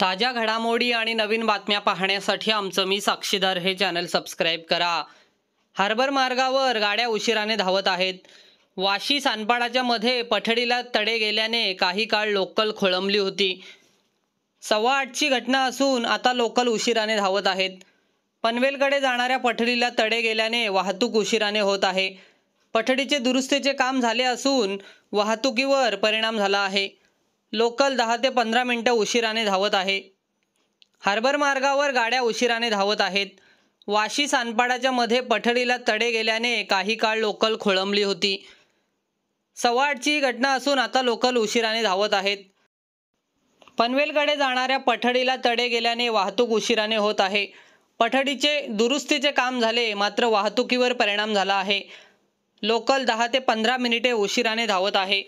ताज्या घडामोडी आणि नवीन बातम्या पाहण्यासाठी आमचं मी साक्षीदार हे चॅनल सबस्क्राईब करा हार्बर मार्गावर गाड्या उशिराने धावत आहेत वाशी सानपाडाच्या मध्ये पठडीला तडे गेल्याने काही काळ लोकल खोळंबली होती सव्वा आठची घटना असून आता लोकल उशिराने धावत आहेत पनवेलकडे जाणाऱ्या पठडीला तडे गेल्याने वाहतूक उशिराने होत आहे पठडीचे दुरुस्तीचे काम झाले असून वाहतुकीवर परिणाम झाला आहे लोकल दहा ते पंधरा मिनटं उशिराने धावत आहे हार्बर मार्गावर गाड्या उशिराने धावत आहेत वाशी सानपाडाच्या मध्ये पठडीला तडे गेल्याने काही काळ लोकल खोळंबली होती सव्वाआठची घटना असून आता लोकल उशिराने धावत आहेत पनवेलकडे जाणाऱ्या पठडीला तडे गेल्याने वाहतूक उशिराने होत आहे पठडीचे दुरुस्तीचे काम झाले मात्र वाहतुकीवर परिणाम झाला आहे लोकल दहा ते पंधरा मिनिटे उशिराने धावत आहे